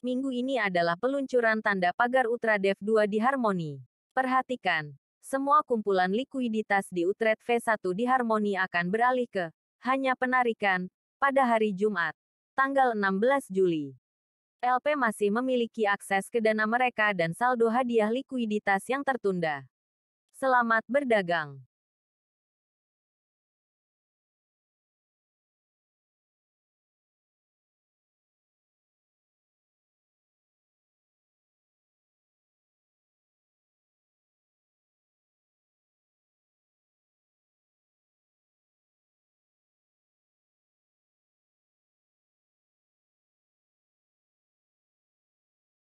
Minggu ini adalah peluncuran tanda pagar Ultradev 2 di Harmoni. Perhatikan, semua kumpulan likuiditas di Utrecht V1 di Harmoni akan beralih ke hanya penarikan pada hari Jumat, tanggal 16 Juli. LP masih memiliki akses ke dana mereka dan saldo hadiah likuiditas yang tertunda. Selamat berdagang.